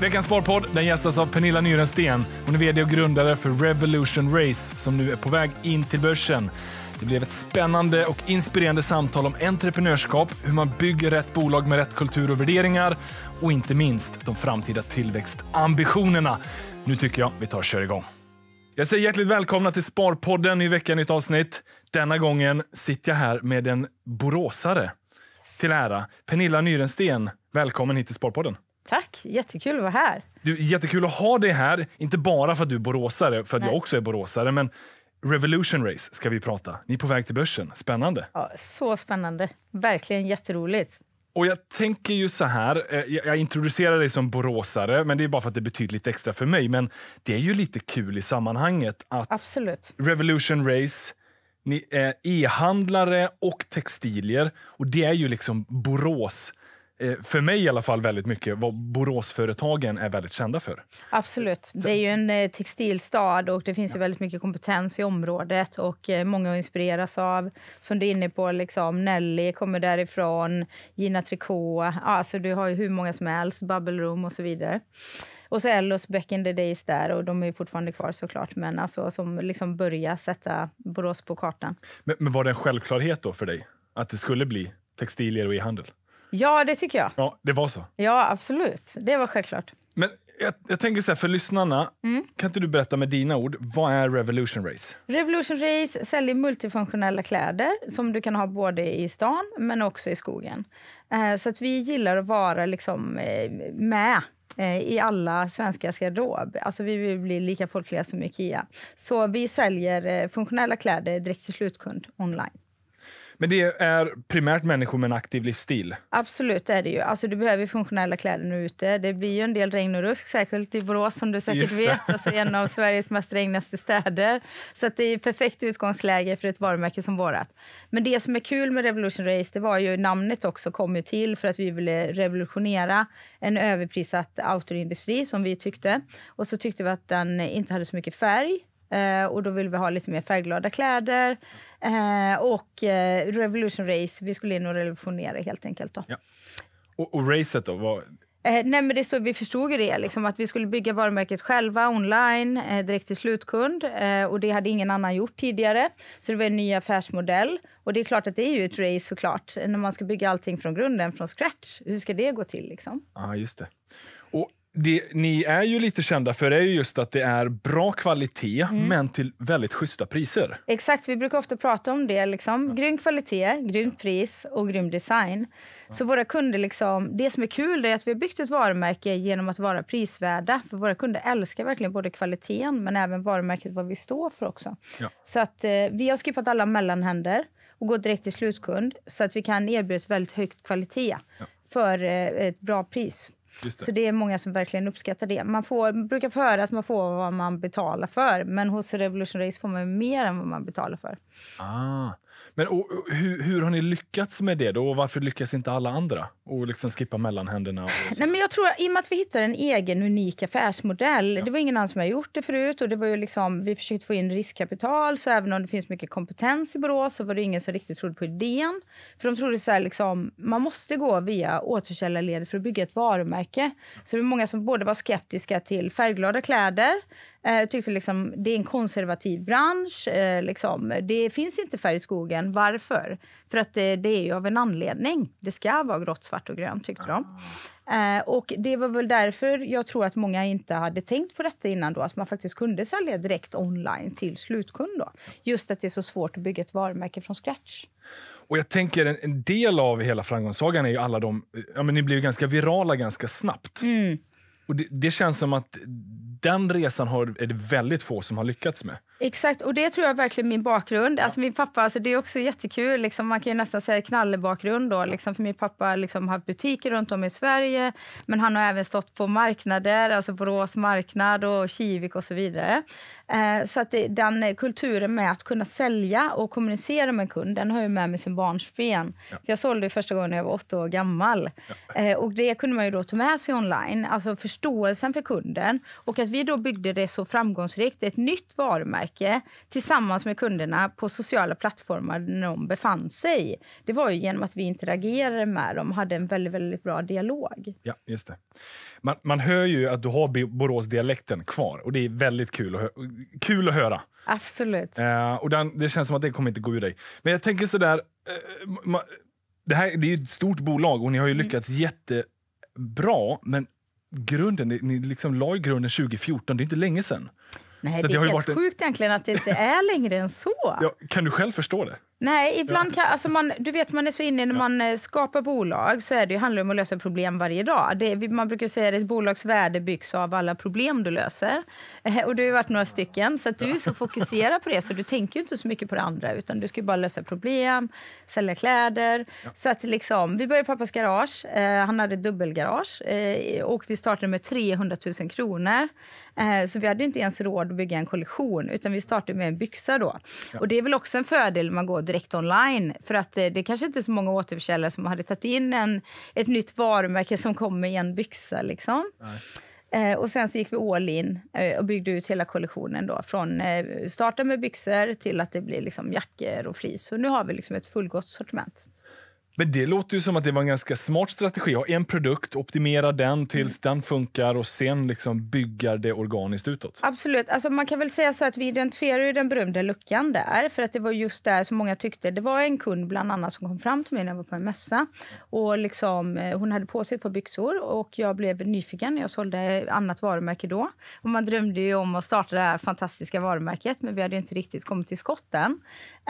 Veckans Sparpodd den gästas av Pernilla Nyrensten. Hon är VD och grundare för Revolution Race som nu är på väg in till börsen. Det blev ett spännande och inspirerande samtal om entreprenörskap, hur man bygger rätt bolag med rätt kultur och värderingar och inte minst de framtida tillväxtambitionerna. Nu tycker jag vi tar och kör igång. Jag säger hjärtligt välkomna till Sparpodden i veckan nytt avsnitt. Denna gången sitter jag här med en boråsare till ära. Pernilla Nyrensten, välkommen hit till Sparpodden. Tack, jättekul att vara här. Du, jättekul att ha dig här, inte bara för att du är boråsare, för att Nej. jag också är boråsare, men Revolution Race ska vi prata. Ni är på väg till börsen. Spännande. Ja, så spännande. Verkligen jätteroligt. Och jag tänker ju så här, eh, jag introducerar dig som boråsare, men det är bara för att det betyder lite extra för mig. Men det är ju lite kul i sammanhanget att Absolut. Revolution Race, ni är e-handlare och textilier och det är ju liksom Borås Eh, för mig i alla fall väldigt mycket vad Boråsföretagen är väldigt kända för. Absolut. Det är ju en eh, textilstad och det finns ja. ju väldigt mycket kompetens i området och eh, många inspireras av. Som du är inne på, liksom, Nelly kommer därifrån, Gina Tricot, alltså du har ju hur många som helst, Bubble Room och så vidare. Och så Ellos back in the days där, och de är fortfarande kvar såklart, men alltså som liksom börjar sätta Borås på kartan. Men, men var det en självklarhet då för dig att det skulle bli textilier och e-handel? Ja, det tycker jag. Ja, det var så. Ja, absolut. Det var självklart. Men jag, jag tänker så här, för lyssnarna, mm. kan inte du berätta med dina ord, vad är Revolution Race? Revolution Race säljer multifunktionella kläder som du kan ha både i stan men också i skogen. Eh, så att vi gillar att vara liksom eh, med eh, i alla svenskars garderob. Alltså vi vill bli lika folkliga som Ikea. Så vi säljer funktionella kläder direkt till slutkund online. Men det är primärt människor med en aktiv livsstil? Absolut, det är det ju. Alltså, du behöver funktionella kläder nu ute. Det blir ju en del regn och rusk, särskilt i Borås som du säkert vet. Alltså, en av Sveriges mest regnaste städer. Så att det är perfekt utgångsläge för ett varumärke som vårat. Men det som är kul med Revolution Race, det var ju namnet också kom ju till för att vi ville revolutionera en överprissatt outdoorindustri som vi tyckte. Och så tyckte vi att den inte hade så mycket färg eh, och då ville vi ha lite mer färgglada kläder. Eh, och eh, Revolution Race, vi skulle in och revolutionera helt enkelt. Då. Ja. Och, och racet då? Var... Eh, nej, men det stod, vi förstod ju det, liksom, att vi skulle bygga varumärket själva online, eh, direkt till slutkund. Eh, och Det hade ingen annan gjort tidigare, så det var en ny affärsmodell. Och Det är klart att det är ju ett race såklart, när man ska bygga allting från grunden, från scratch. Hur ska det gå till? Liksom? ah, just det det, ni är ju lite kända för är just att det är bra kvalitet mm. men till väldigt schyssta priser. Exakt, vi brukar ofta prata om det. Liksom. Ja. Grym kvalitet, grymt pris och grym design. Ja. Så våra kunder liksom, det som är kul är att vi har byggt ett varumärke genom att vara prisvärda. För våra kunder älskar verkligen både kvaliteten men även varumärket, vad vi står för också. Ja. Så att eh, vi har skippat alla mellanhänder och går direkt till slutkund så att vi kan erbjuda ett väldigt högt kvalitet för eh, ett bra pris. Det. Så det är många som verkligen uppskattar det. Man får, brukar få höra att man får vad man betalar för, men hos Revolution Race får man mer än vad man betalar för. Ah. Men och, och, hur, hur, har ni lyckats med det då? Och varför lyckas inte alla andra? Och liksom skippa mellanhänderna? Nej, men jag tror, I och med att vi hittade en egen unik affärsmodell. Ja. Det var ingen annan som hade gjort det förut. Och det var ju liksom, vi försökte få in riskkapital, så även om det finns mycket kompetens i Borås så var det ingen som riktigt trodde på idén. För de trodde så här, liksom, man måste gå via återkällarledet för att bygga ett varumärke märke. Så det var många som både var skeptiska till färgglada kläder, eh, tyckte liksom det är en konservativ bransch, eh, liksom, det finns inte färg i skogen, varför? För att det, eh, det är ju av en anledning, det ska vara grått, svart och grönt tyckte de. Ah. Eh, och Det var väl därför jag tror att många inte hade tänkt på detta innan, då, att man faktiskt kunde sälja direkt online till slutkund. Då. Just att det är så svårt att bygga ett varumärke från scratch. Och jag tänker en, en del av hela framgångssagan är ju alla de, ja men ni blev ganska virala ganska snabbt. Mm. Och det, det, känns som att den resan har, är det väldigt få som har lyckats med. Exakt, och det tror jag verkligen min bakgrund. Ja. Alltså min pappa, alltså det är också jättekul, liksom, man kan nästan säga knallebakgrund då, liksom, för min pappa liksom, har haft butiker runt om i Sverige, men han har även stått på marknader, alltså Borås marknad och Kivik och så vidare. Eh, så att den kulturen med att kunna sälja och kommunicera med kunden, den har jag med mig som barnsben. Ja. Jag sålde första gången när jag var åtta år gammal. Ja. Eh, och det kunde man ju då ta med sig online, alltså förståelsen för kunden. Och att vi då byggde det så framgångsrikt, ett nytt varumärke tillsammans med kunderna på sociala plattformar när de befann sig. Det var ju genom att vi interagerade med dem, och hade en väldigt, väldigt bra dialog. Ja, just det. Man, man hör ju att du har Boråsdialekten kvar och det är väldigt kul att höra kul att höra. Absolut. Eh, och den, det känns som att det kommer inte gå ur dig. Men jag tänker sådär, eh, ma, det här det är ett stort bolag och ni har ju mm. lyckats mm. jättebra, men grunden, ni liksom la grunden 2014, det är inte länge sen. Nej, så det, är helt varit... sjukt egentligen att det inte är längre än så. Ja, kan du själv förstå det? Nej, ibland kan, alltså man, du vet man är så inne när man eh, skapar bolag så är det, handlar det om att lösa problem varje dag. Det, man brukar säga att ett bolags värde byggs av alla problem du löser. Eh, och du har varit några stycken, så du är så fokuserad på det så du tänker inte så mycket på det andra utan du ska bara lösa problem, sälja kläder. Ja. Så att liksom, vi började i pappas garage, eh, han hade dubbelgarage och vi startade med 300 000 kronor. Så vi hade inte ens råd att bygga en kollektion utan vi startade med en byxa då. Ja. Och det är väl också en fördel man går direkt online. För att det, eh, det kanske inte är så många återförsäljare som hade tagit in en, ett nytt varumärke som kommer i en byxa. Liksom. Eh, och sen så gick vi all in eh, och byggde ut hela kollektionen. Då, från eh, starten med byxor till att det blir liksom jackor och fleece. Så nu har vi liksom ett fullgott sortiment. Men det låter ju som att det var en ganska smart strategi. Ha en produkt, optimera den tills mm. den funkar och sen liksom bygga det organiskt utåt. Absolut. Alltså man kan väl säga så att vi identifierar ju den berömda luckan där. För att det var just där som många tyckte. Det var en kund bland annat som kom fram till mig när jag var på en mössa. Och liksom, eh, hon hade på sig ett par byxor och jag blev nyfiken. Jag sålde annat varumärke då. Och man drömde ju om att starta det här fantastiska varumärket men vi hade inte riktigt kommit till skotten.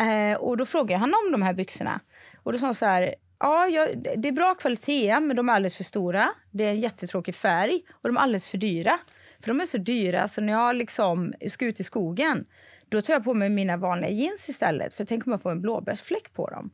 Eh, och då frågade jag honom om de här byxorna. Och då sa hon så här, ja, jag, det är bra kvalitet, men de är alldeles för stora. Det är en jättetråkig färg och de är alldeles för dyra. För de är så dyra, så när jag liksom ska ut i skogen då tar jag på mig mina vanliga jeans istället. För tänk om jag får en blåbärsfläck på dem.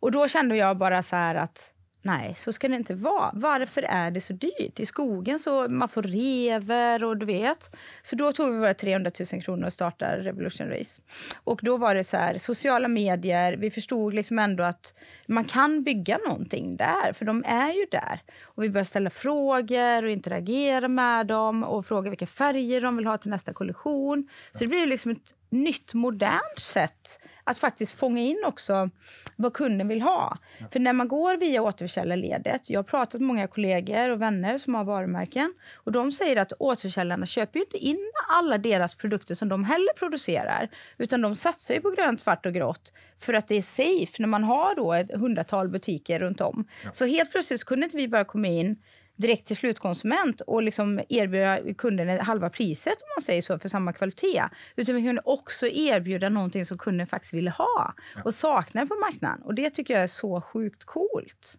Och då kände jag bara så här att Nej, så ska det inte vara. Varför är det så dyrt? I skogen så man får rever och du vet. Så då tog vi våra 300 000 kronor och startade Revolution Race. Och då var det så här, sociala medier, vi förstod liksom ändå att man kan bygga någonting där, för de är ju där. Och vi börjar ställa frågor och interagera med dem och fråga vilka färger de vill ha till nästa kollektion. Så det blir liksom ett nytt, modernt sätt att faktiskt fånga in också vad kunden vill ha. Ja. För när man går via återförsäljarledet, jag har pratat med många kollegor och vänner som har varumärken och de säger att återförsäljarna köper ju inte in alla deras produkter som de heller producerar, utan de satsar ju på grönt, svart och grått för att det är safe när man har då ett hundratal butiker runt om. Ja. Så helt plötsligt kunde inte vi bara komma in direkt till slutkonsument och liksom erbjuda kunden halva priset om man säger så, för samma kvalitet. Utan vi kunde också erbjuda någonting som kunden faktiskt ville ha och saknade på marknaden. Och Det tycker jag är så sjukt coolt.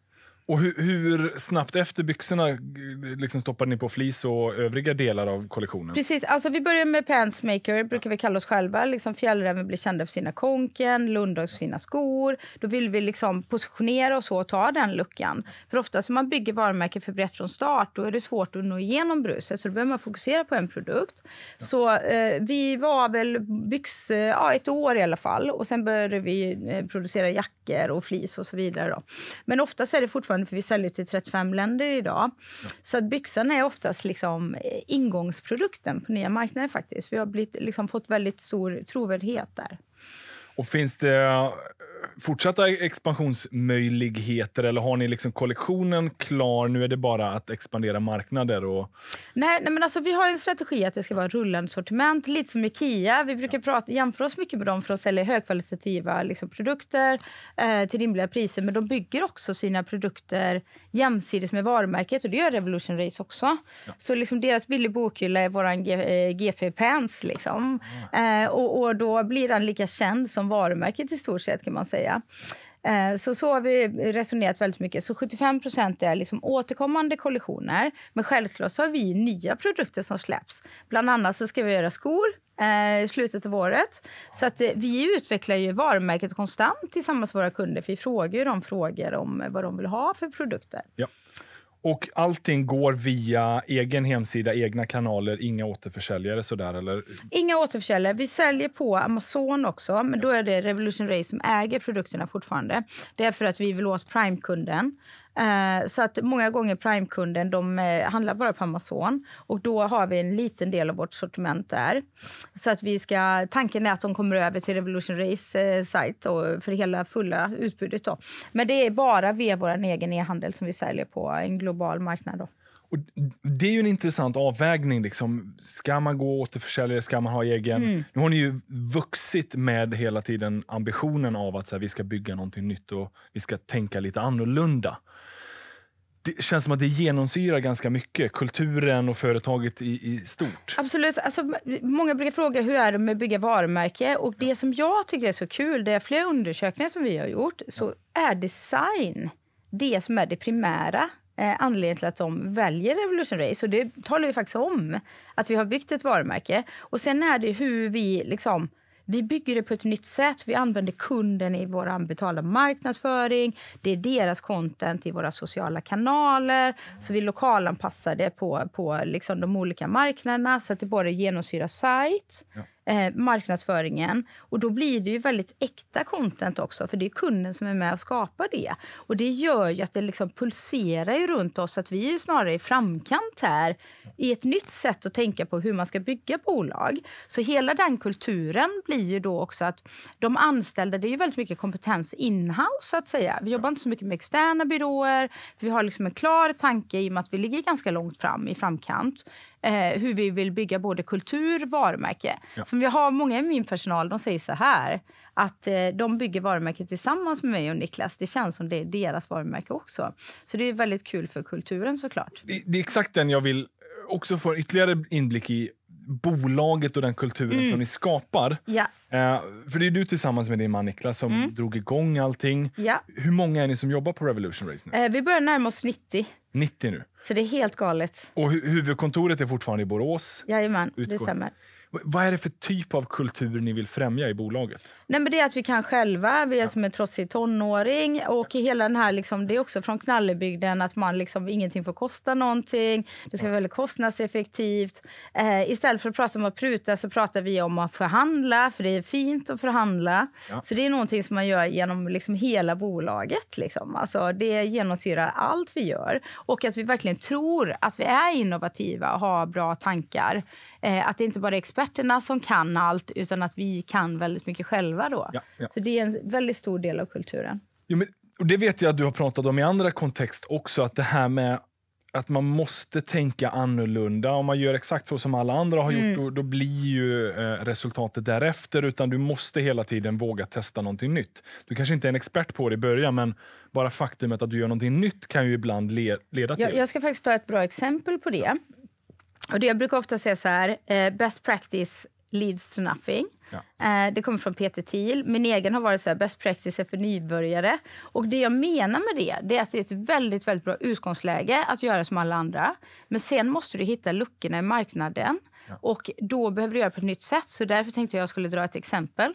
Och hur, hur, snabbt efter byxorna liksom stoppade ni på fleece och övriga delar av kollektionen? Precis, alltså vi börjar med Pantsmaker, brukar vi kalla oss själva. Liksom Fjällräven blir kända för sina konken, Lundag för sina skor. Då vill vi liksom positionera oss och ta den luckan. För ofta när man bygger varumärken för brett från start då är det svårt att nå igenom bruset så då behöver man fokusera på en produkt. Ja. Så eh, vi var väl byx, eh, ja, ett år i alla fall och sen började vi eh, producera jackor och fleece och så vidare. Då. Men ofta är det fortfarande fortfarande, för vi säljer till 35 länder idag. Ja. Så att byxan är oftast liksom eh, ingångsprodukten på nya marknader faktiskt. Vi har blivit, liksom, fått väldigt stor trovärdighet där. Och finns det fortsatta expansionsmöjligheter eller har ni liksom kollektionen klar? Nu är det bara att expandera marknader? Och... Nej, nej, men alltså, vi har en strategi att det ska vara rullande sortiment, lite som Ikea. Vi brukar ja. prata, jämföra oss mycket med dem för att sälja högkvalitativa liksom, produkter eh, till rimliga priser. Men de bygger också sina produkter jämsides med varumärket. Och det gör Revolution Race också. Ja. Så liksom deras billiga bokhylla är vår GP eh, Pants. Liksom. Mm. Eh, och, och, då blir den lika känd som varumärket i stort sett kan man säga. Eh, så så har vi resonerat väldigt mycket. Så 75 är liksom återkommande kollisioner. Men självklart så har vi nya produkter som släpps. Bland annat så ska vi göra skor eh, i slutet av året. Så att eh, vi utvecklar ju varumärket konstant tillsammans med våra kunder. För vi frågar ju dem frågor om vad de vill ha för produkter. Ja. Och allting går via egen hemsida, egna kanaler, inga återförsäljare? Sådär, eller? Inga återförsäljare. Vi säljer på Amazon också, men då är det Revolution Race som äger produkterna fortfarande. Det är för att vi vill åt Prime-kunden. Eh, så att många gånger Prime-kunden de eh, handlar bara på Amazon och då har vi en liten del av vårt sortiment där. Så att vi ska, tanken är att de kommer över till Revolution Race eh, sajt för hela fulla utbudet. Då. Men det är bara via vår egen e-handel som vi säljer på en global marknad. Då. Och det är ju en intressant avvägning. Liksom. Ska man gå återförsäljare? Ska man ha egen? Mm. Nu har ni ju vuxit med hela tiden ambitionen av att så här, vi ska bygga någonting nytt och vi ska tänka lite annorlunda. Det känns som att det genomsyrar ganska mycket, kulturen och företaget i, i stort. Absolut. Alltså, många brukar fråga hur är det med att bygga varumärke. Och det som jag tycker är så kul, det är flera undersökningar som vi har gjort, så är design det som är det primära eh, anledningen till att de väljer Revolution Race. Och det talar ju faktiskt om att vi har byggt ett varumärke. Och sen är det hur vi liksom vi bygger det på ett nytt sätt. Vi använder kunden i vår betalda marknadsföring. Det är deras content i våra sociala kanaler. Så Vi lokalanpassar det på, på liksom de olika marknaderna så att det både genomsyrar sajt, ja. Eh, marknadsföringen. Och Då blir det ju väldigt äkta content också, för det är kunden som är med och skapar det. Och Det gör att det liksom pulserar ju runt oss, att vi är snarare i framkant här i ett nytt sätt att tänka på hur man ska bygga bolag. Så hela den kulturen blir ju då också att de anställda, det är ju väldigt mycket kompetens inhouse så att säga. Vi jobbar inte så mycket med externa byråer. Vi har liksom en klar tanke i och med att vi ligger ganska långt fram i framkant. Eh, hur vi vill bygga både kultur och varumärke. Ja. Som vi har många i min personal, de säger så här att eh, de bygger varumärket tillsammans med mig och Niklas. Det känns som det är deras varumärke också. Så det är väldigt kul för kulturen såklart. Det, det är exakt den jag vill också får ytterligare inblick i bolaget och den kulturen mm. som ni skapar. Ja. Eh, för det är du tillsammans med din man Niklas som mm. drog igång allting. Ja. Hur många är ni som jobbar på Revolution Race nu? Eh, vi börjar närma oss 90. 90 nu. Så det är helt galet. Och hu huvudkontoret är fortfarande i Borås? Jajamän, det stämmer. Vad är det för typ av kultur ni vill främja i bolaget? Nej, men det är att vi kan själva. Vi är ja. som en trotsig tonåring. Och hela den här, liksom, det är också från knallebygden att man liksom, ingenting får kosta någonting. Det ska vara väldigt kostnadseffektivt. Eh, istället för att prata om att pruta så pratar vi om att förhandla. För det är fint att förhandla. Ja. Så det är någonting som man gör genom liksom, hela bolaget. Liksom. Alltså, det genomsyrar allt vi gör. Och att vi verkligen tror att vi är innovativa och har bra tankar. Eh, att det inte bara är experterna som kan allt utan att vi kan väldigt mycket själva. Då. Ja, ja. Så det är en väldigt stor del av kulturen. Jo, men, och det vet jag att du har pratat om i andra kontext också, att det här med att man måste tänka annorlunda. Om man gör exakt så som alla andra har mm. då, då, blir ju eh, resultatet därefter. Utan Du måste hela tiden våga testa någonting nytt. Du kanske inte är en expert på det i början, men bara faktumet att du gör någonting nytt kan ju ibland le leda till... Jag, jag ska faktiskt ta ett bra exempel på det. Och det jag brukar ofta säga så här, eh, best practice leads to nothing. Ja. Eh, det kommer från Peter Thiel. Min egen har varit så här, best practice är för nybörjare. Och det jag menar med det, det är att det är ett väldigt, väldigt bra utgångsläge att göra som alla andra. Men sen måste du hitta luckorna i marknaden och då behöver du göra på ett nytt sätt. Så därför tänkte jag skulle dra ett exempel.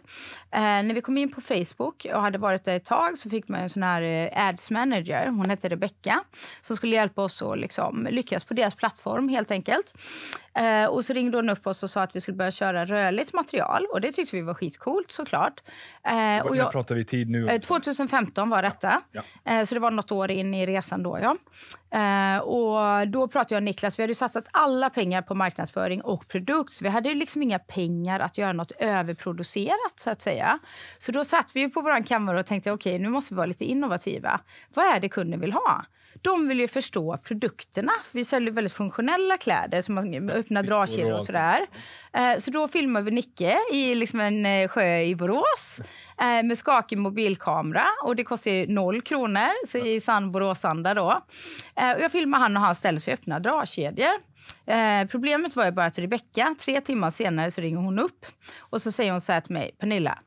Eh, när vi kom in på Facebook och hade varit där ett tag så fick man en sån här eh, ads manager. Hon hette Rebecca som skulle hjälpa oss att liksom, lyckas på deras plattform helt enkelt. Eh, och så ringde hon upp oss och sa att vi skulle börja köra rörligt material och det tyckte vi var skitcoolt såklart. Eh, och jag, när pratar vi tid nu? 2015 eh, var detta. Ja. Ja. Eh, så det var något år in i resan då ja. Eh, och då pratade jag och Niklas, vi hade satsat alla pengar på marknadsföring och produkt. Så vi hade liksom inga pengar att göra nåt överproducerat. så att säga. Så då satt vi på vår kammare och tänkte okej, okay, nu måste vi vara lite innovativa. Vad är det kunden vill ha? De vill ju förstå produkterna. Vi säljer väldigt funktionella kläder, som öppna typ dragkedjor och sådär. Liksom. Eh, så då filmade vi Nicke i liksom en eh, sjö i Borås eh, med skakig mobilkamera. Och det kostar ju noll kronor så i sann Boråsanda. Då. Jag filmade han och han ställde sig och öppnade dragkedjor. Eh, problemet var ju bara att Rebecka tre timmar senare så ringer hon upp och så säger hon så här till mig, Pernilla,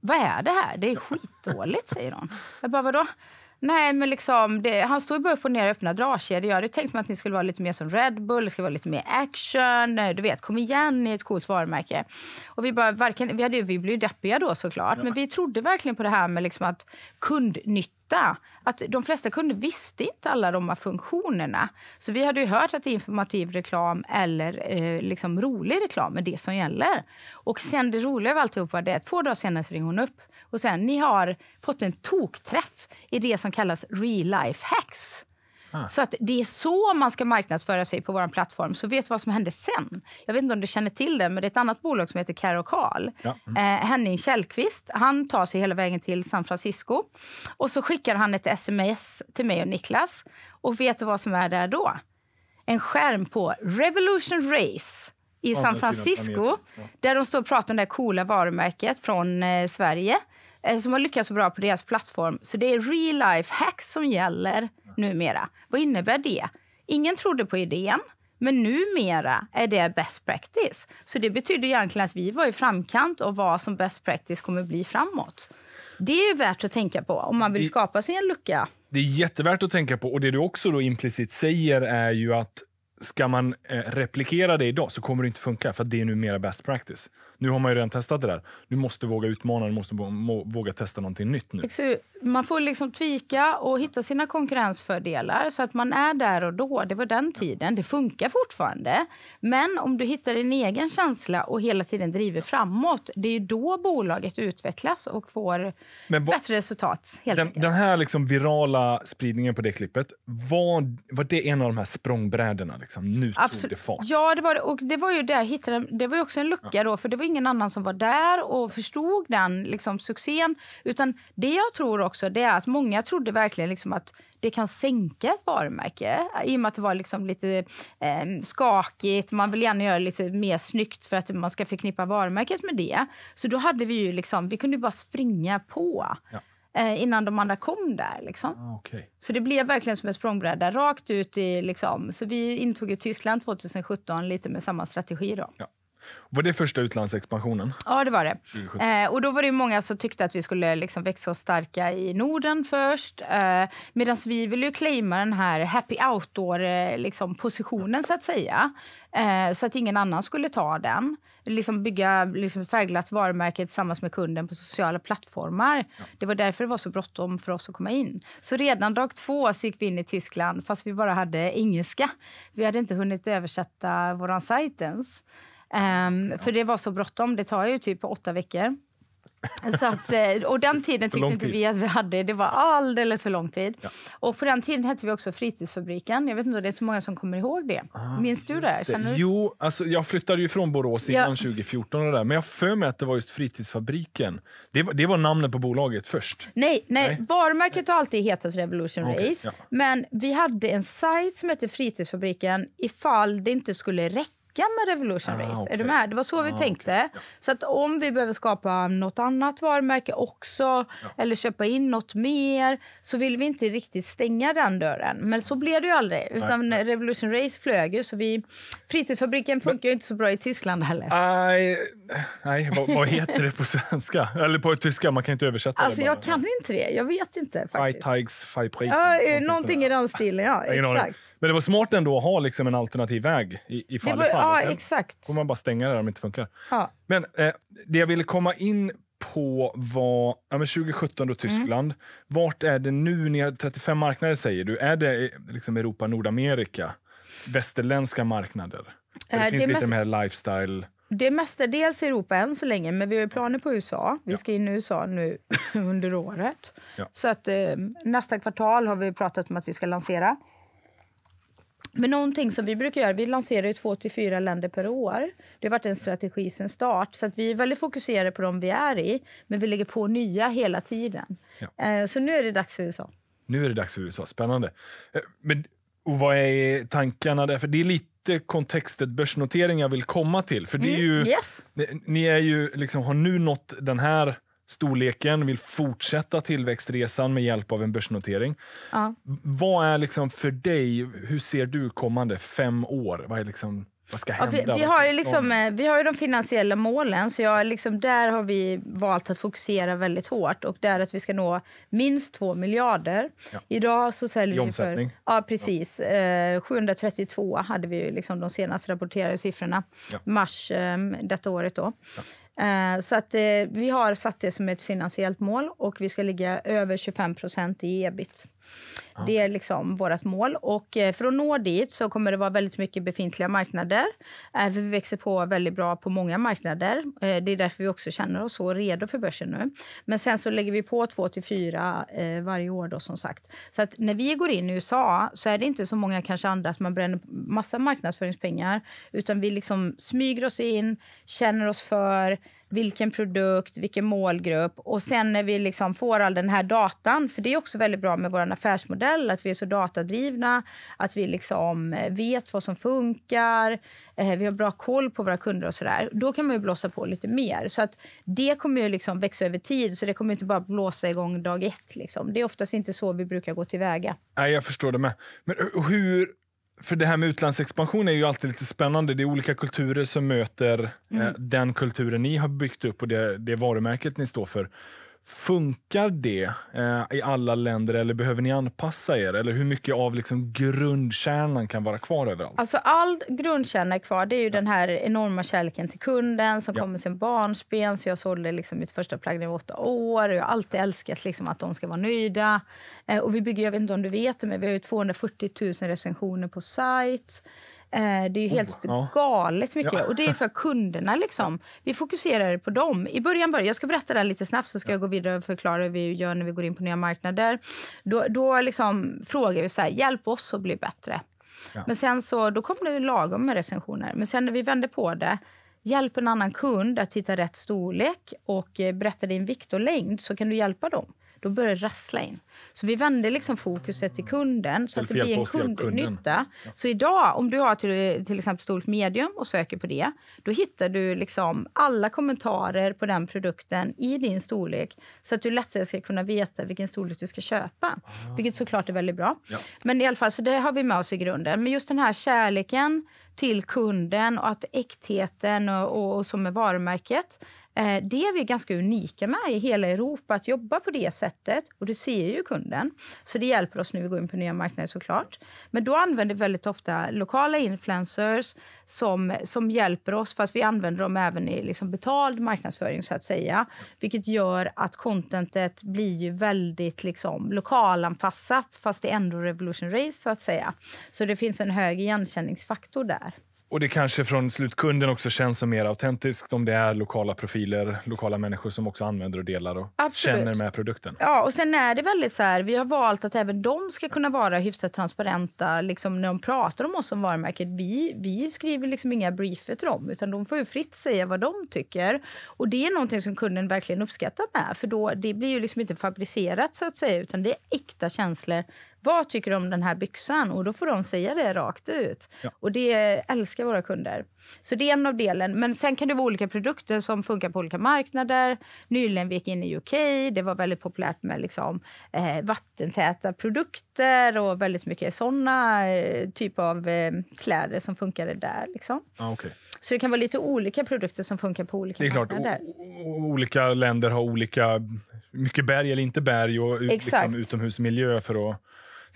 vad är det här? Det är skitdåligt, säger hon. Jag bara, vadå? Nej, men liksom, det, han står bara upp och ner och öppna dragkedjor. Jag hade tänkt mig att ni skulle vara lite mer som Red Bull, det skulle vara lite mer action. Eh, du vet, kom igen, ni är ett coolt varumärke. Och vi, bara, varken, vi, hade, vi blev ju deppiga då såklart, ja. men vi trodde verkligen på det här med liksom att kundnytta att de flesta kunder visste inte alla de här funktionerna. Så vi hade ju hört att informativ reklam eller eh, liksom rolig reklam är det som gäller. Och sen det roliga av alltihopa det att två dagar senare så ringer hon upp och säger ni har fått en tokträff i det som kallas real life hacks. Ah. Så att det är så man ska marknadsföra sig på vår plattform. Så vet du vad som hände sen? Jag vet inte om du känner till det, men det är ett annat bolag som heter Care och Carl. Ja. Mm. Eh, Henning Kjellqvist, han tar sig hela vägen till San Francisco. Och så skickar han ett sms till mig och Niklas. Och vet du vad som är där då? En skärm på Revolution Race i San Francisco, där de står och pratar om det coola varumärket från eh, Sverige. Eh, som har lyckats bra på deras plattform. Så det är real life hacks som gäller numera. Vad innebär det? Ingen trodde på idén, men numera är det best practice. Så det betyder egentligen att vi var i framkant och vad som best practice kommer bli framåt. Det är värt att tänka på om man vill skapa sig en lucka. Det är jättevärt att tänka på och det du också då implicit säger är ju att ska man eh, replikera det idag så kommer det inte funka för det är numera best practice. Nu har man ju redan testat det där. Du måste våga utmana, du måste våga testa någonting nytt nu. Man får liksom tvika och hitta sina konkurrensfördelar så att man är där och då. Det var den tiden. Det funkar fortfarande. Men om du hittar din egen känsla och hela tiden driver framåt, det är då bolaget utvecklas och får bättre resultat. Den, den, här liksom virala spridningen på det klippet, var, var det en av de här språngbrädorna? Liksom. Nu Absolut. tog det fart. Ja, det var det. Och det var ju där hittade, det var ju också en lucka ja. då, för det var ingen annan som var där och förstod den liksom, succén. Utan det jag tror också, det är att många trodde verkligen liksom att det kan sänka ett varumärke. I och med att det var liksom lite eh, skakigt. Man vill gärna göra lite mer snyggt för att man ska förknippa varumärket med det. Så då hade vi ju liksom, vi kunde bara springa på. Ja eh, innan de andra kom där. Liksom. Ah, okay. Så det blev verkligen som en språngbräda rakt ut i... Liksom, så vi intog Tyskland 2017 lite med samma strategi. Då. Ja. Var det första utlandsexpansionen? Ja, det var det. Eh, då var det många som tyckte att vi skulle liksom växa oss starka i Norden först. Eh, Medan vi ville ju claima den här happy outdoor-positionen, eh, liksom, så att säga. Eh, så att ingen annan skulle ta den liksom bygga liksom färgglatt varumärke tillsammans med kunden på sociala plattformar. Ja. Det var därför det var så bråttom för oss att komma in. Så redan dag två så gick vi in i Tyskland fast vi bara hade engelska. Vi hade inte hunnit översätta vår sajt ens. Um, ehm, ja. För det var så bråttom. Det tar ju typ åtta veckor så att, eh, och den tiden tyckte inte tid. vi att vi hade. Det var alldeles för lång tid. Ja. Och på den tiden hette vi också Fritidsfabriken. Jag vet inte om det är så många som kommer ihåg det. Ah, Minns du det? det. Jo, alltså, jag flyttade ju från Borås innan ja. 2014 och där, men jag för mig att det var just Fritidsfabriken. Det, var, det var namnet på bolaget först. Nej, nej, nej. varumärket har alltid hetat Revolution okay, Race. Ja. Men vi hade en sajt som hette Fritidsfabriken ifall det inte skulle räcka lycka med Revolution ah, Race. Okay. Är du med? Det var så vi ah, tänkte. Okay. Ja. Så att om vi behöver skapa nåt annat varumärke också ja. eller köpa in nåt mer så vill vi inte riktigt stänga den dörren. Men så blev det ju aldrig. Utan nej, nej. Revolution Race flög ju. vi, fritidsfabriken funkar ju inte så bra i Tyskland heller. Nej, nej vad, vad heter det på svenska? eller på tyska, man kan inte översätta alltså, det. Bara. Jag kan inte det. Jag vet inte faktiskt. Freitagsfabriken. Ja, någonting i den stilen, ja. exakt. Men det var smart ändå att ha liksom en alternativ väg i, ifall det var, Ja, sen exakt. kommer man bara stänga det om det inte funkar. Ja. Men eh, det jag ville komma in på var ja, 2017 då mm. Tyskland. Mm. Vart är det nu? Ni har 35 marknader säger du. Är det eh, liksom Europa, Nordamerika? Västerländska marknader? Eh, Eller äh, finns det lite mest... mer lifestyle? Det är mestadels Europa än så länge, men vi har planer på USA. Vi ja. ska in i USA nu under året. Ja. Så att eh, nästa kvartal har vi pratat om att vi ska lansera. Men någonting som vi brukar göra, vi lanserar ju två till fyra länder per år. Det har varit en strategi sedan start. Så att vi är väldigt fokuserade på de vi är i, men vi lägger på nya hela tiden. Ja. Eh, så nu är det dags för USA. Nu är det dags för USA. Spännande. Eh, men, och vad är tankarna där? För det är lite kontextet börsnotering jag vill komma till. För det är mm, ju, mm, yes. ni, är ju liksom, har nu nått den här storleken, vill fortsätta tillväxtresan med hjälp av en börsnotering. Ja. Vad är liksom för dig, hur ser du kommande fem år? Vad är liksom... Vad ska hända? Ja, vi, vi, har ju liksom, eh, vi har ju de finansiella målen, så jag liksom, där har vi valt att fokusera väldigt hårt. Och där att vi ska nå minst 2 miljarder. Ja. Idag så säljer I vi för... Ja, precis. Eh, ja. 732 hade vi ju liksom de senaste rapporterade siffrorna. Mars um, detta året då. Eh, så att eh, vi har satt det som ett finansiellt mål och vi ska ligga över 25 procent i ebit. Det är liksom vårt mål. Och eh, för att nå dit så kommer det vara väldigt mycket befintliga marknader. Eh, vi växer på väldigt bra på många marknader. Eh, det är därför vi också känner oss så redo för börsen nu. Men sen så lägger vi på två till fyra varje år då som sagt. Så att när vi går in i USA så är det inte så många kanske andra att man bränner massa marknadsföringspengar. Utan vi liksom smyger oss in, känner oss för, vilken produkt, vilken målgrupp. Och sen när vi liksom får all den här datan, för det är också väldigt bra med vår affärsmodell, att vi är så datadrivna, att vi liksom eh, vet vad som funkar, eh, vi har bra koll på våra kunder och sådär. Då kan man ju blåsa på lite mer. Så att det kommer ju liksom växa över tid, så det kommer inte bara blåsa igång dag ett. Liksom. Det är oftast inte så vi brukar gå tillväga. Nej, jag förstår det med. Men eh, hur för det här med utlandsexpansion är ju alltid lite spännande. Det är olika kulturer som möter eh, mm. den kulturen ni har byggt upp och det, det varumärket ni står för. Funkar det eh, i alla länder eller behöver ni anpassa er? Eller hur mycket av liksom grundkärnan kan vara kvar överallt? Alltså all grundkärna är kvar. Det är ju ja. den här enorma kärleken till kunden som ja. kommer sen barnsben. Så jag sålde liksom mitt första plagg när jag var åtta år. Jag har alltid älskat liksom att de ska vara nöjda. Eh, och vi bygger, jag vet inte om du vet det, men vi har 240 000 recensioner på sajt. Eh, det är ju helt ja. galet mycket. Ja. Och det är för kunderna. Liksom. Vi fokuserar på dem. I början, början, Jag ska berätta det lite snabbt, så ska ja. jag gå vidare och förklara hur vi gör när vi går in på nya marknader. Då, då liksom frågar vi så här, hjälp oss att bli bättre. Men sen så, då kommer det lagom med recensioner. Men sen när vi vänder på det, hjälp en annan kund att hitta rätt storlek och eh, berätta din vikt och längd, så kan du hjälpa dem då börjar det rassla in. Så vi vände liksom fokuset till kunden så att det blir en kundnytta. Ja. Så idag, om du har till, till exempel Stolt Medium och söker på det, då hittar du liksom alla kommentarer på den produkten i din storlek så att du lättare ska kunna veta vilken storlek du ska köpa. Ah. Vilket såklart är väldigt bra. Ja. Men i alla fall, så det har vi med oss i grunden. Men just den här kärleken till kunden och att äktheten och, och, och som med varumärket Eh, det är vi ganska unika med i hela Europa, att jobba på det sättet. Och det ser ju kunden. Så det hjälper oss nu. vi går in på nya marknader såklart. Men då använder vi väldigt ofta lokala influencers som, som hjälper oss, fast vi använder dem även i liksom betald marknadsföring så att säga. Vilket gör att contentet blir ju väldigt liksom, lokalanpassat, fast det är ändå revolution race så att säga. Så det finns en hög igenkänningsfaktor där. Och det kanske från slutkunden också känns som mer autentiskt om det är lokala profiler, lokala människor som också använder och delar och Absolut. känner med produkten. Ja, och sen är det väldigt så här, vi har valt att även de ska kunna vara hyfsat transparenta liksom när de pratar om oss som varumärke. Vi, vi skriver liksom inga briefer till dem, utan de får ju fritt säga vad de tycker. Och det är någonting som kunden verkligen uppskattar med, för då det blir ju liksom inte fabricerat så att säga, utan det är äkta känslor vad tycker du om den här byxan? Och då får de säga det rakt ut. Ja. Och det älskar våra kunder. Så det är en av delen. Men sen kan det vara olika produkter som funkar på olika marknader. Nyligen vi gick in i UK. Det var väldigt populärt med liksom, eh, vattentäta produkter och väldigt mycket såna eh, typer av eh, kläder som funkade där. Liksom. Ah, okay. Så det kan vara lite olika produkter som funkar på olika det är klart, marknader. Olika länder har olika, mycket berg eller inte berg och ut, liksom, utomhusmiljö för att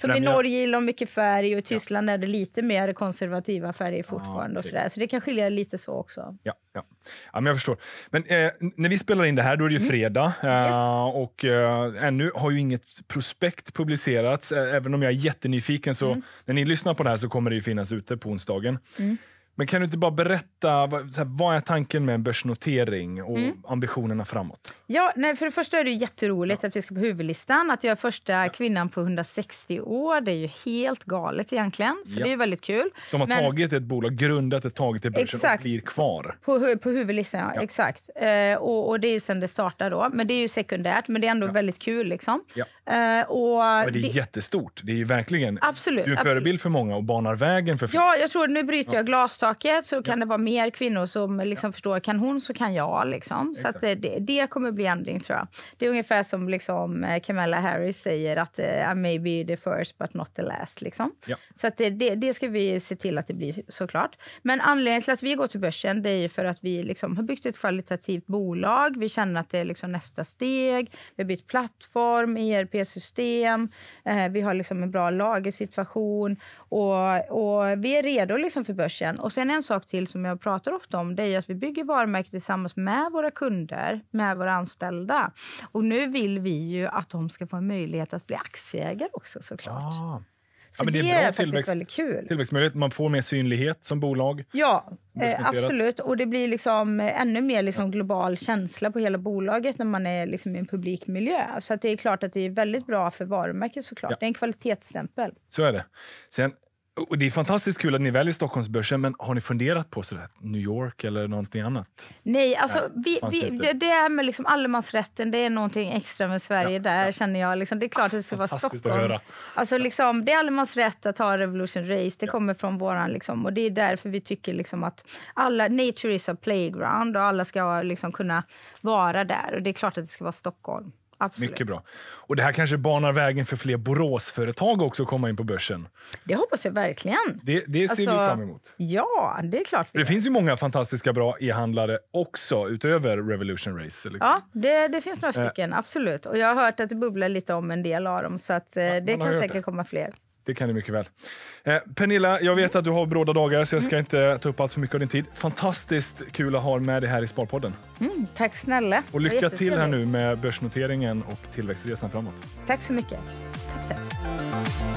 som i Norge gillar de mycket färg och i Tyskland ja. är det lite mer konservativa färger fortfarande. Ja, och sådär. Så det kan skilja lite så också. Ja, ja. ja men jag förstår. Men eh, när vi spelar in det här då är det ju mm. fredag mm. yes. eh, och eh, ännu har ju inget prospekt publicerats. Eh, även om jag är jättenyfiken så mm. när ni lyssnar på det här så kommer det ju finnas ute på onsdagen. Mm. Men kan du inte bara berätta, vad, så här, vad är tanken med en börsnotering och mm. ambitionerna framåt? Ja, nej, för det första är det jätteroligt ja. att vi ska på huvudlistan. Att jag är första ja. kvinnan på 160 år, det är ju helt galet egentligen. Så ja. det är väldigt kul. Som har Men, tagit ett bolag, grundat ett, tagit till börsen exakt, och blir kvar. På, på huvudlistan, ja. Exakt. Eh, och, och, det är ju sen det startar då. Men det är ju sekundärt, men det är ändå väldigt kul liksom. Eh, och men det är det, jättestort. Det är verkligen, absolut, du är en förebild för många och banar vägen för fler. Ja, jag tror nu bryter jag glastaket så kan ja. det vara mer kvinnor som liksom ja. förstår. Kan hon så kan jag. Liksom. Så eh, det, det kommer bli ändring tror jag. Det är ungefär som liksom, eh, Kamala Harris säger att I may be the first but not the last. Liksom. Ja. Så att det, det, det, ska vi se till att det blir såklart. Men anledningen till att vi går till börsen det är för att vi liksom har byggt ett kvalitativt bolag. Vi känner att det är liksom nästa steg. Vi har bytt plattform, ERP kvalitetssystem. Eh, vi har liksom en bra lagersituation och, och vi är redo liksom för börsen. Och sen en sak till som jag pratar ofta om det är att vi bygger varumärket tillsammans med våra kunder, med våra anställda. Och nu vill vi ju att de ska få en möjlighet att bli aktieägare också såklart. Ah. Så ja, det, det, är, är faktiskt väldigt kul. Tillväxtmöjlighet. Man får mer synlighet som bolag. Ja, eh, absolut. Och det blir liksom eh, ännu mer liksom global känsla på hela bolaget när man är liksom i en publik miljö. Så att det är klart att det är väldigt bra för varumärket såklart. Ja. Det är en kvalitetsstämpel. Så är det. Sen och det är fantastiskt kul att ni väljer Stockholmsbörsen, men har ni funderat på sådär, New York eller någonting annat? Nej, alltså, vi, vi, det, det är med liksom allemansrätten, det är någonting extra med Sverige ja, där, ja. känner jag. Liksom, det är klart att det ska vara Stockholm. Alltså, liksom, det är allemansrätt att ha Revolution Race, det ja. kommer från våran, liksom, och det är därför vi tycker liksom, att alla, nature is a playground och alla ska liksom, kunna vara där. Och det är klart att det ska vara Stockholm. Absolut. Mycket bra. Och Det här kanske banar vägen för fler Boråsföretag också att komma in på börsen. Det hoppas jag verkligen. Det, det ser alltså, vi fram emot. Ja, det är klart. det gör. finns ju många fantastiska bra e-handlare också, utöver Revolution Race. Liksom. Ja, det, det, finns några stycken, äh, absolut. Och Jag har hört att det bubblar lite om en del av dem, så att, eh, det kan säkert det. komma fler. Det kan det mycket väl. Eh, Pernilla, jag vet att du har bråda dagar så jag ska mm. inte ta upp allt för mycket av din tid. Fantastiskt kul att ha med dig här i Sparpodden. Mm, tack snälla. Och lycka till här nu med börsnoteringen och tillväxtresan framåt. Tack så mycket. Tack, tack.